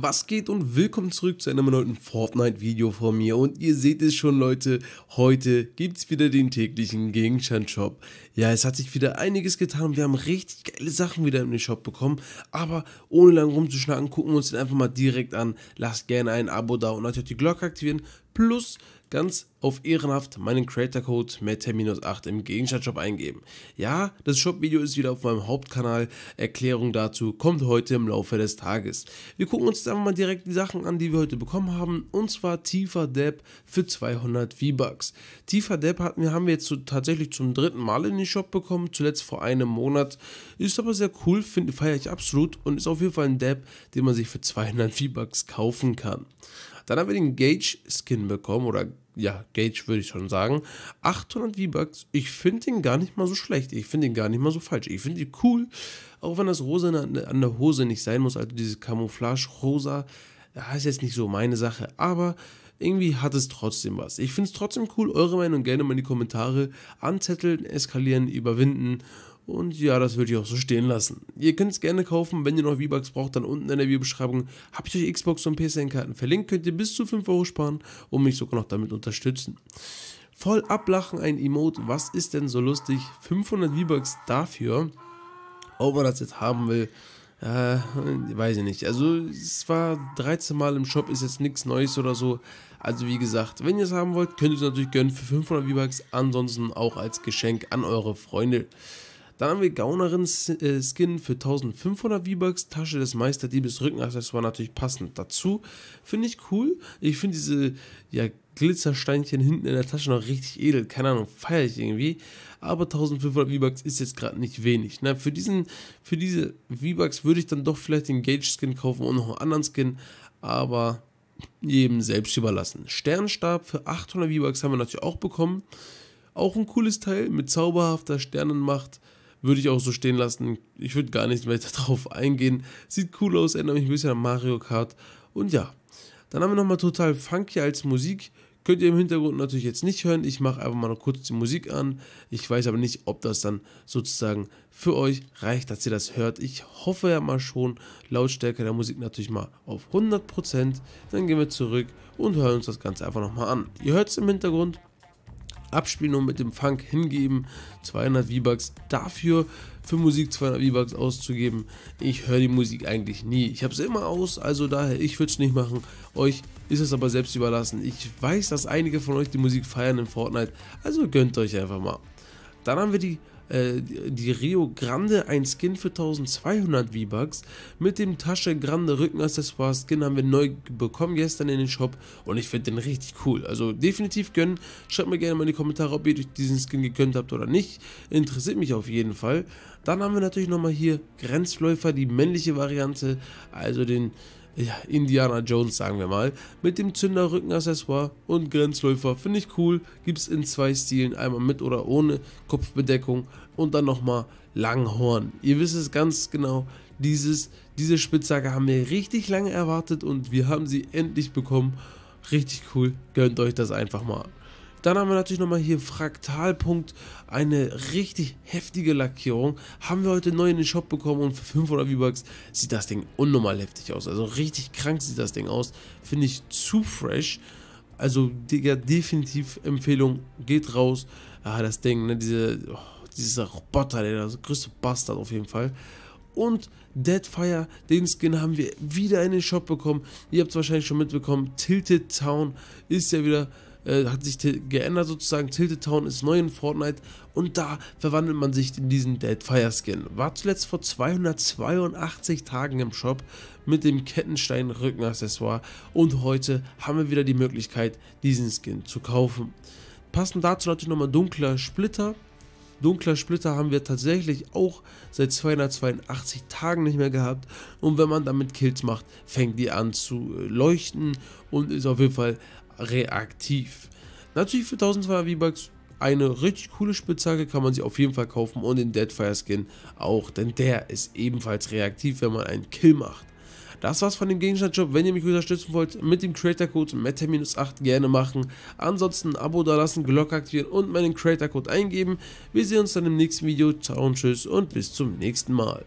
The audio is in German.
Was geht und willkommen zurück zu einem neuen Fortnite-Video von mir. Und ihr seht es schon, Leute, heute gibt es wieder den täglichen Gegenstand-Shop. Ja, es hat sich wieder einiges getan. Wir haben richtig geile Sachen wieder in den Shop bekommen. Aber ohne lang rumzuschnacken, gucken wir uns den einfach mal direkt an. Lasst gerne ein Abo da und natürlich die Glocke aktivieren plus ganz auf ehrenhaft meinen Creator Code METTER-8 im Gegenstandshop eingeben. Ja, das Shop-Video ist wieder auf meinem Hauptkanal. Erklärung dazu kommt heute im Laufe des Tages. Wir gucken uns jetzt einfach mal direkt die Sachen an, die wir heute bekommen haben. Und zwar Tifa Depp für 200 V-Bucks. Tifa Depp hatten wir, haben wir jetzt so tatsächlich zum dritten Mal in den Shop bekommen, zuletzt vor einem Monat. Ist aber sehr cool, feiere ich absolut und ist auf jeden Fall ein Depp, den man sich für 200 V-Bucks kaufen kann. Dann haben wir den Gage-Skin bekommen, oder ja, Gage würde ich schon sagen. 800 V-Bucks, ich finde den gar nicht mal so schlecht. Ich finde den gar nicht mal so falsch. Ich finde ihn cool, auch wenn das Rosa an der Hose nicht sein muss. Also diese Camouflage-Rosa, das ist jetzt nicht so meine Sache, aber irgendwie hat es trotzdem was. Ich finde es trotzdem cool. Eure Meinung gerne mal in die Kommentare anzetteln, eskalieren, überwinden und ja, das würde ich auch so stehen lassen. Ihr könnt es gerne kaufen, wenn ihr noch V-Bucks braucht, dann unten in der Videobeschreibung habe ich euch Xbox und PSN-Karten verlinkt. Könnt ihr bis zu 5 Euro sparen und mich sogar noch damit unterstützen. Voll ablachen ein Emote, was ist denn so lustig? 500 V-Bucks dafür, ob man das jetzt haben will, äh, weiß ich nicht. Also es war 13 Mal im Shop, ist jetzt nichts Neues oder so. Also wie gesagt, wenn ihr es haben wollt, könnt ihr es natürlich gönnen für 500 V-Bucks, ansonsten auch als Geschenk an eure Freunde. Dann haben wir Gaunerin-Skin äh, für 1500 V-Bucks, Tasche des Meisterdiebes, war natürlich passend dazu. Finde ich cool. Ich finde diese ja, Glitzersteinchen hinten in der Tasche noch richtig edel. Keine Ahnung, feiere ich irgendwie. Aber 1500 V-Bucks ist jetzt gerade nicht wenig. Ne? Für, diesen, für diese V-Bucks würde ich dann doch vielleicht den Gage-Skin kaufen und noch einen anderen Skin. Aber jedem selbst überlassen. Sternstab für 800 V-Bucks haben wir natürlich auch bekommen. Auch ein cooles Teil mit zauberhafter Sternenmacht. Würde ich auch so stehen lassen. Ich würde gar nicht weiter drauf eingehen. Sieht cool aus, erinnert mich ein bisschen an Mario Kart. Und ja, dann haben wir nochmal Total Funky als Musik. Könnt ihr im Hintergrund natürlich jetzt nicht hören. Ich mache einfach mal noch kurz die Musik an. Ich weiß aber nicht, ob das dann sozusagen für euch reicht, dass ihr das hört. Ich hoffe ja mal schon. Lautstärke der Musik natürlich mal auf 100%. Dann gehen wir zurück und hören uns das Ganze einfach nochmal an. Ihr hört es im Hintergrund abspielen und mit dem Funk hingeben. 200 V-Bucks dafür für Musik 200 V-Bucks auszugeben. Ich höre die Musik eigentlich nie. Ich habe sie immer aus, also daher, ich würde es nicht machen. Euch ist es aber selbst überlassen. Ich weiß, dass einige von euch die Musik feiern in Fortnite, also gönnt euch einfach mal. Dann haben wir die äh, die Rio Grande, ein Skin für 1200 V-Bucks. Mit dem Tasche Grande Rückenaccessoire Skin haben wir neu bekommen gestern in den Shop und ich finde den richtig cool. Also definitiv gönnen. Schreibt mir gerne mal in die Kommentare, ob ihr euch diesen Skin gegönnt habt oder nicht. Interessiert mich auf jeden Fall. Dann haben wir natürlich nochmal hier Grenzläufer, die männliche Variante, also den ja, Indiana Jones, sagen wir mal, mit dem Zünder, Rückenaccessoire und Grenzläufer. Finde ich cool. Gibt es in zwei Stilen, einmal mit oder ohne Kopfbedeckung und dann nochmal Langhorn. Ihr wisst es ganz genau, dieses, diese Spitzhacke haben wir richtig lange erwartet und wir haben sie endlich bekommen. Richtig cool, gönnt euch das einfach mal. Dann haben wir natürlich nochmal hier Fraktalpunkt, eine richtig heftige Lackierung. Haben wir heute neu in den Shop bekommen und für 500 V-Bucks sieht das Ding unnormal heftig aus. Also richtig krank sieht das Ding aus. Finde ich zu fresh. Also, Digga, definitiv Empfehlung, geht raus. Ah, das Ding, ne, diese, oh, dieser Roboter, der das größte Bastard auf jeden Fall. Und Deadfire, den Skin haben wir wieder in den Shop bekommen. Ihr habt es wahrscheinlich schon mitbekommen, Tilted Town ist ja wieder äh, hat sich geändert sozusagen. Tilted Town ist neu in Fortnite und da verwandelt man sich in diesen Deadfire Skin. War zuletzt vor 282 Tagen im Shop mit dem Kettenstein Rückenaccessoire und heute haben wir wieder die Möglichkeit, diesen Skin zu kaufen. Passend dazu natürlich nochmal dunkler Splitter, Dunkler Splitter haben wir tatsächlich auch seit 282 Tagen nicht mehr gehabt. Und wenn man damit Kills macht, fängt die an zu äh, leuchten und ist auf jeden Fall reaktiv. Natürlich für 1200 V-Bucks eine richtig coole Spitzhacke, kann man sie auf jeden Fall kaufen und den Deadfire Skin auch, denn der ist ebenfalls reaktiv, wenn man einen Kill macht. Das war's von dem Gegenstandshop. Wenn ihr mich unterstützen wollt, mit dem Creator-Code META-8 gerne machen. Ansonsten ein Abo dalassen, Glocke aktivieren und meinen Creator-Code eingeben. Wir sehen uns dann im nächsten Video. Ciao und tschüss und bis zum nächsten Mal.